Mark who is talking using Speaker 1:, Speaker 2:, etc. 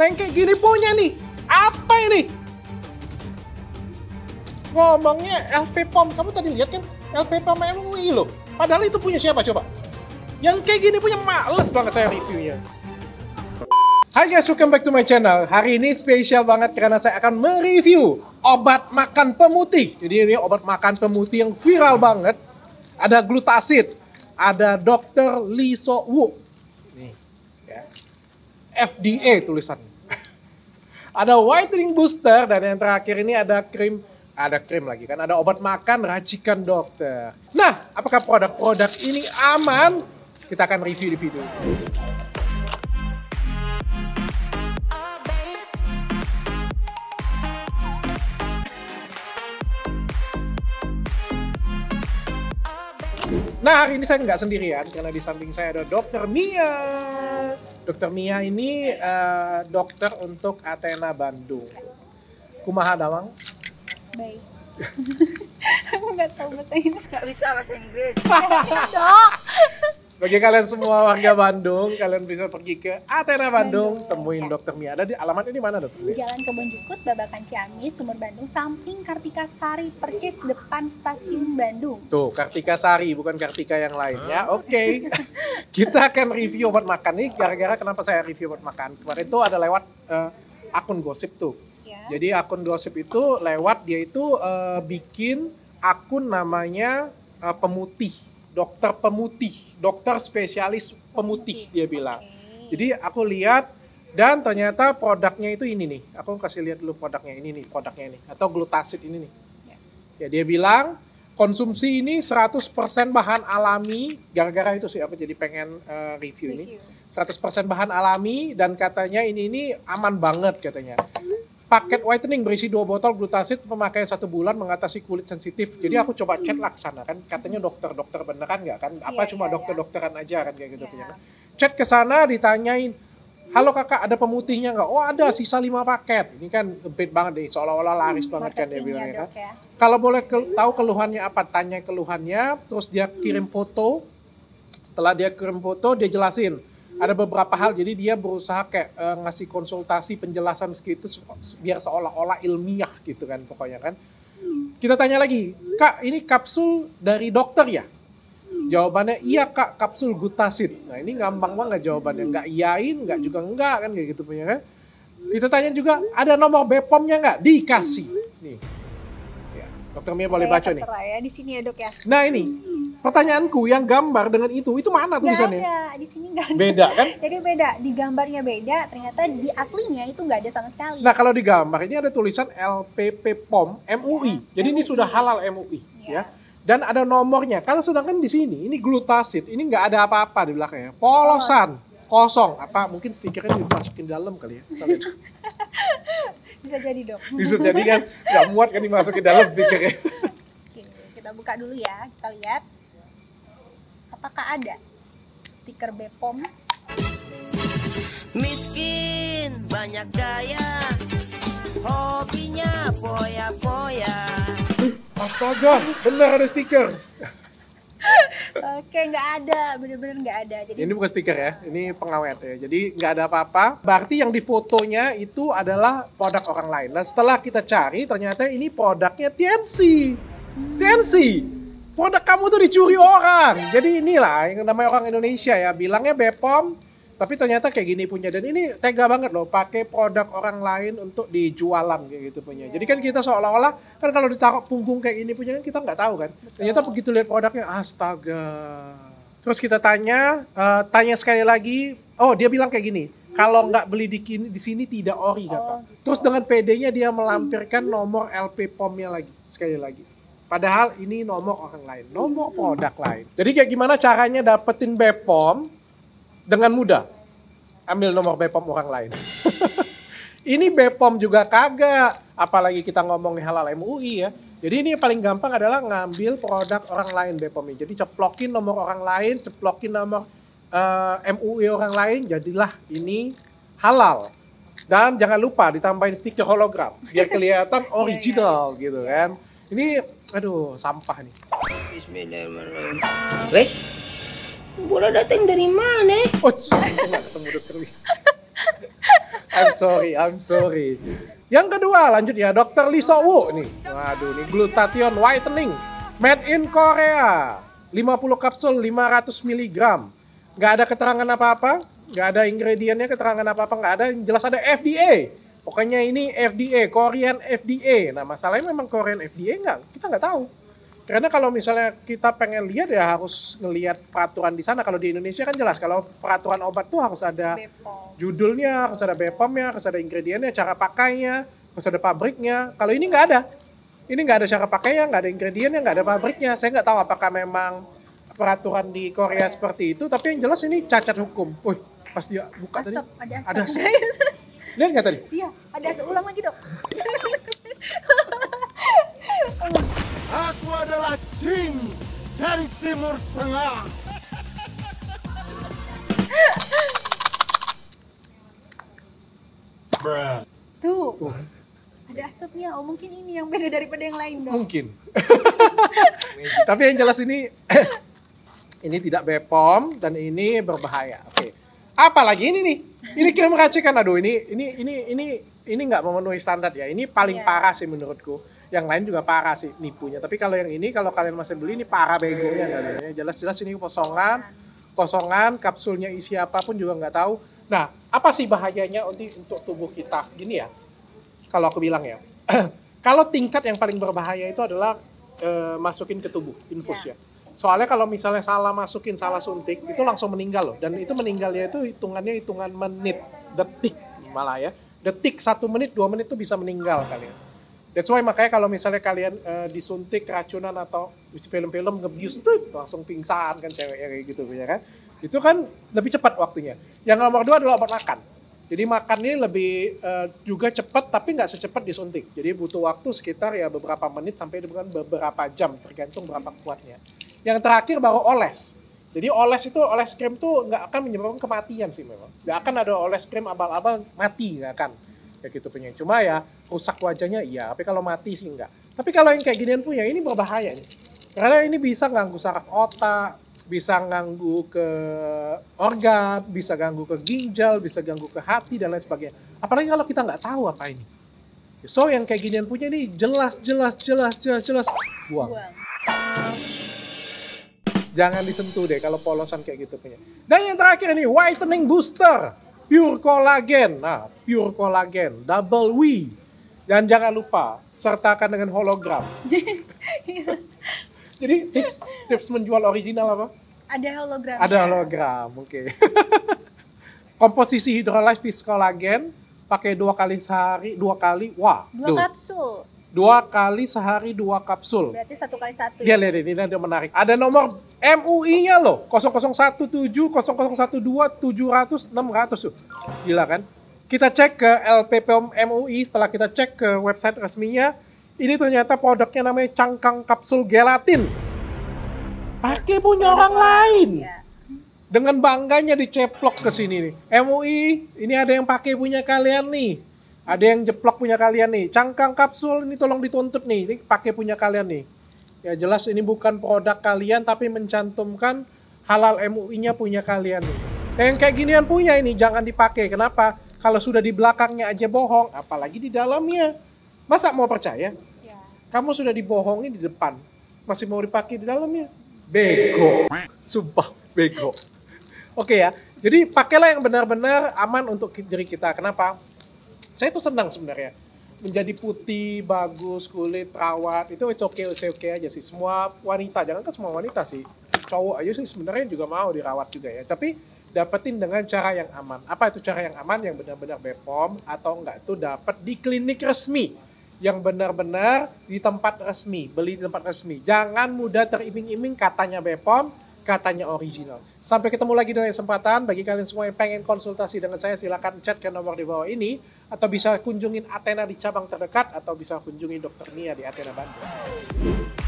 Speaker 1: Neng kayak gini punya nih. Apa ini? Ngomongnya LP POM. Kamu tadi lihat kan? LP POM MUI loh. Padahal itu punya siapa coba? Yang kayak gini punya males banget saya reviewnya. Hai guys, welcome back to my channel. Hari ini spesial banget karena saya akan mereview obat makan pemutih. Jadi ini obat makan pemutih yang viral banget. Ada glutasid, ada Dr. Lee So Woo. ya. FDA tulisannya. Ada whitening booster dan yang terakhir ini ada krim ada krim lagi kan, ada obat makan racikan dokter. Nah, apakah produk-produk ini aman? Kita akan review di video ini. Nah hari ini saya nggak sendirian karena di samping saya ada Dokter Mia. Dokter Mia ini uh, dokter untuk Athena Bandung. Kumaha damang? Baik. Aku nggak tahu bahasa Inggris. Nggak bisa bahasa Inggris. dok bagi kalian semua warga Bandung, kalian bisa pergi ke Athena Bandung, Bandung. temuin ya. Dokter Mia. Ada di alamatnya di mana, Dokter Di Jalan Kebon Jukut, Babakan Ciamis, Sumur Bandung, samping Kartika Sari Percis depan Stasiun Bandung. Tuh, Kartika Sari bukan Kartika yang lainnya. Oke. Okay. Kita akan review obat makan nih gara-gara kenapa saya review obat makan. Kemarin itu ada lewat uh, akun gosip tuh. Ya. Jadi akun gosip itu lewat dia itu uh, bikin akun namanya uh, pemutih dokter pemutih, dokter spesialis pemutih dia bilang. Okay. Jadi aku lihat dan ternyata produknya itu ini nih. Aku kasih lihat dulu produknya ini nih, produknya ini atau glutasid ini nih. Ya. ya dia bilang konsumsi ini 100% bahan alami. Gara-gara itu sih aku jadi pengen uh, eh, review, review ini. 100% bahan alami dan katanya ini ini aman banget katanya paket whitening berisi dua botol glutathione pemakaian satu bulan mengatasi kulit sensitif. Jadi aku coba chat laksana kan, katanya hmm. dokter dokter beneran nggak kan? Apa yeah, cuma yeah, iya. dokter dokteran yeah. aja kan kayak gitu yeah. Chat ke sana ditanyain, halo kakak ada pemutihnya nggak? Oh ada, sisa lima paket. Ini kan gempit banget deh, seolah-olah hmm, laris hmm, banget kan dia ya, kan. Ya. Kalau boleh ke, tahu keluhannya apa, tanya keluhannya, terus dia kirim hmm. foto. Setelah dia kirim foto, dia jelasin ada beberapa hal jadi dia berusaha kayak uh, ngasih konsultasi penjelasan segitu biar seolah-olah ilmiah gitu kan pokoknya kan kita tanya lagi kak ini kapsul dari dokter ya jawabannya iya kak kapsul gutasid nah ini gampang banget jawabannya nggak iyain nggak juga enggak kan kayak gitu punya kan kita tanya juga ada nomor Bepomnya nggak dikasih nih ya, dokter Mia boleh baca nih ya, di sini ya dok ya nah ini Pertanyaanku yang gambar dengan itu itu mana gak tulisannya? Ada. Di sini gak ada. Beda kan? Jadi beda. Di gambarnya beda, ternyata di aslinya itu nggak ada sama sekali. Nah, kalau di gambar ini ada tulisan LPP POM MUI. Ya, Jadi MUI. ini sudah halal MUI ya. ya. Dan ada nomornya. Kalau sedangkan di sini ini glutasid, ini nggak ada apa-apa di belakangnya. Polosan. Kosong, apa mungkin stikernya dimasukin dalam kali ya? Bisa jadi dok. Bisa jadi kan, nggak muat kan dimasukin dalam stikernya. Oke, kita buka dulu ya, kita lihat. Apakah ada stiker Bepom? Miskin banyak gaya, hobinya poya-poya. Astaga, benar ada stiker. Oke, nggak ada, bener-bener nggak ada. Jadi ini bukan stiker ya, ini pengawet ya. Jadi nggak ada apa-apa. Berarti yang di fotonya itu adalah produk orang lain. Dan setelah kita cari, ternyata ini produknya tensi Hmm. Tianxi produk kamu tuh dicuri orang. Jadi inilah yang namanya orang Indonesia ya, bilangnya Bepom, tapi ternyata kayak gini punya. Dan ini tega banget loh, pakai produk orang lain untuk dijualan kayak gitu punya. Jadi kan kita seolah-olah, kan kalau ditaruh punggung kayak gini punya kan kita nggak tahu kan. Betul. Ternyata begitu lihat produknya, astaga. Terus kita tanya, uh, tanya sekali lagi, oh dia bilang kayak gini, kalau nggak beli di, kini, di sini tidak ori Oh, gitu. Terus dengan PD-nya dia melampirkan nomor LP POM-nya lagi, sekali lagi. Padahal ini nomor orang lain, nomor produk lain. Jadi kayak gimana caranya dapetin BPOM dengan mudah? Ambil nomor BPOM orang lain. ini BPOM juga kagak, apalagi kita ngomongin halal MUI ya. Jadi ini yang paling gampang adalah ngambil produk orang lain BPOM-nya. Jadi ceplokin nomor orang lain, ceplokin nomor uh, eh, MUI orang lain, jadilah ini halal. Dan jangan lupa ditambahin stiker hologram biar kelihatan iya, iya. original gitu kan. Ini Aduh, sampah nih. Bismillahirrahmanirrahim. Weh, bola datang dari mana? Oh, ketemu dokter. I'm sorry, I'm sorry. Yang kedua, lanjut ya, Dokter Lee Woo nih. Waduh, nih glutathione whitening, made in Korea. 50 kapsul 500 mg. Gak ada keterangan apa-apa, gak ada ingredientnya, keterangan apa-apa gak ada. Yang jelas ada FDA Pokoknya ini FDA, Korean FDA. Nah masalahnya memang Korean FDA enggak, kita nggak tahu. Karena kalau misalnya kita pengen lihat ya harus ngelihat peraturan di sana. Kalau di Indonesia kan jelas kalau peraturan obat tuh harus ada Bepom. judulnya, harus ada BPOM-nya, harus ada ingredientnya, cara pakainya, harus ada pabriknya. Kalau ini nggak ada. Ini nggak ada cara pakainya, nggak ada ingredientnya, nggak ada pabriknya. Saya nggak tahu apakah memang peraturan di Korea seperti itu. Tapi yang jelas ini cacat hukum. Wih, pas dia buka asap, tadi ada asap. Ada asap. Lihat nggak tadi? Iya, ada seulang lagi dok. Aku adalah Jin dari Timur Tengah. Bruh. Tuh. Uh. Ada asapnya. Oh, mungkin ini yang beda daripada yang lain, Dok. Mungkin. Tapi yang jelas ini ini tidak bepom dan ini berbahaya. Oke. Okay. Apalagi ini nih. Ini kirim racikan aduh ini ini ini ini ini nggak memenuhi standar ya. Ini paling yeah. parah sih menurutku. Yang lain juga parah sih nipunya. Tapi kalau yang ini kalau kalian masih beli ini parah begonya kalian. Iya, iya, iya. Yeah. Jelas-jelas ini kosongan, kosongan, kapsulnya isi apapun juga nggak tahu. Nah, apa sih bahayanya untuk untuk tubuh kita? Gini ya. Kalau aku bilang ya. kalau tingkat yang paling berbahaya itu adalah e, masukin ke tubuh infus yeah. ya Soalnya kalau misalnya salah masukin, salah suntik, itu langsung meninggal loh. Dan itu meninggalnya itu hitungannya hitungan menit, detik malah ya. Detik, satu menit, dua menit itu bisa meninggal kalian. That's why makanya kalau misalnya kalian e, disuntik keracunan atau film-film ngebius itu langsung pingsan kan ceweknya kayak gitu ya kan. Itu kan lebih cepat waktunya. Yang nomor dua adalah obat makan. Jadi makannya lebih e, juga cepat tapi nggak secepat disuntik. Jadi butuh waktu sekitar ya beberapa menit sampai dengan beberapa jam tergantung berapa kuatnya. Yang terakhir baru oles. Jadi oles itu oles krim tuh nggak akan menyebabkan kematian sih memang. Nggak akan ada oles krim abal-abal mati nggak kan? Ya gitu punya. Cuma ya rusak wajahnya iya, tapi kalau mati sih nggak. Tapi kalau yang kayak ginian punya ini berbahaya nih. Karena ini bisa ganggu saraf otak, bisa ganggu ke organ, bisa ganggu ke ginjal, bisa ganggu ke hati dan lain sebagainya. Apalagi kalau kita nggak tahu apa ini. So yang kayak ginian punya ini jelas jelas jelas jelas jelas buang. buang. Jangan disentuh deh kalau polosan kayak gitu punya. Dan yang terakhir ini whitening booster, pure collagen. Nah, pure collagen, double W. Dan jangan lupa sertakan dengan hologram. Jadi tips tips menjual original apa? Ada hologram. Ada hologram, oke. Okay. Komposisi hydrolysis collagen pakai dua kali sehari, dua kali, wah. Dua tuh. kapsul dua kali sehari dua kapsul. Berarti satu kali satu. Dia lihat ini ada menarik. Ada nomor MUI-nya loh 0017 0012 700 600 tuh. Gila kan? Kita cek ke LPP MUI setelah kita cek ke website resminya ini ternyata produknya namanya cangkang kapsul gelatin. Pakai punya orang lain. Ya dengan bangganya diceplok ke sini nih. MUI, ini ada yang pakai punya kalian nih. Ada yang jeplok punya kalian nih. Cangkang kapsul ini tolong dituntut nih. Ini pakai punya kalian nih. Ya jelas ini bukan produk kalian tapi mencantumkan halal MUI-nya punya kalian nih. Nah, yang kayak ginian punya ini jangan dipakai. Kenapa? Kalau sudah di belakangnya aja bohong, apalagi di dalamnya. Masa mau percaya? Ya. Kamu sudah dibohongi di depan, masih mau dipakai di dalamnya? Bego. Sumpah, bego. Oke okay ya. Jadi pakailah yang benar-benar aman untuk diri kita. Kenapa? saya tuh senang sebenarnya menjadi putih, bagus, kulit, rawat itu it's okay, it's okay aja sih. Semua wanita, jangan kan semua wanita sih. Cowok aja sih sebenarnya juga mau dirawat juga ya. Tapi dapetin dengan cara yang aman. Apa itu cara yang aman? Yang benar-benar bepom atau enggak itu dapat di klinik resmi. Yang benar-benar di tempat resmi, beli di tempat resmi. Jangan mudah teriming-iming katanya bepom katanya original. Sampai ketemu lagi dengan kesempatan. Bagi kalian semua yang pengen konsultasi dengan saya, silahkan chat ke nomor di bawah ini. Atau bisa kunjungin Athena di cabang terdekat. Atau bisa kunjungi Dokter Nia di Athena Bandung.